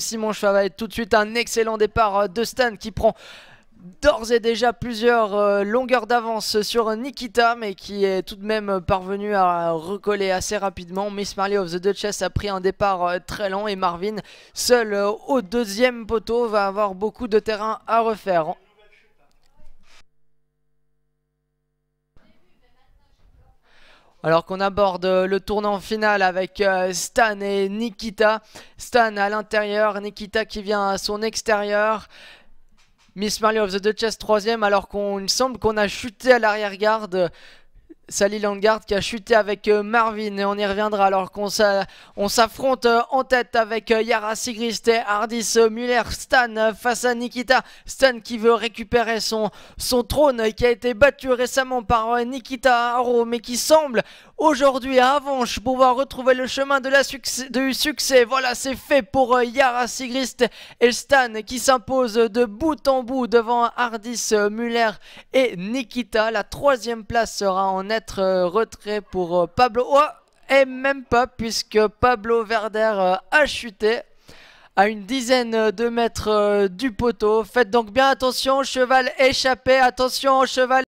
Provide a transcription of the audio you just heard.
Simon Chevalet. Tout de suite un excellent départ euh, de Stan qui prend d'ores et déjà plusieurs euh, longueurs d'avance sur Nikita, mais qui est tout de même parvenu à recoller assez rapidement. Miss Marley of the Duchess a pris un départ euh, très lent et Marvin, seul au deuxième poteau, va avoir beaucoup de terrain à refaire. Alors qu'on aborde euh, le tournant final avec euh, Stan et Nikita. Stan à l'intérieur, Nikita qui vient à son extérieur. Miss Marley of the Duchess troisième alors qu'on semble qu'on a chuté à l'arrière-garde. Sally Langard qui a chuté avec euh, Marvin et on y reviendra alors qu'on s'affronte euh, en tête avec euh, Yara Sigrist et Hardis Muller Stan face à Nikita Stan qui veut récupérer son, son trône qui a été battu récemment par Nikita Haro mais qui semble aujourd'hui à Avanche pour pouvoir retrouver le chemin de du succès. Voilà, c'est fait pour euh, Yara Sigrist et qui s'impose de bout en bout devant Ardis, euh, Muller et Nikita. La troisième place sera en être euh, retrait pour Pablo. et même pas puisque Pablo Verder a chuté à une dizaine de mètres du poteau. Faites donc bien attention, cheval échappé, attention, cheval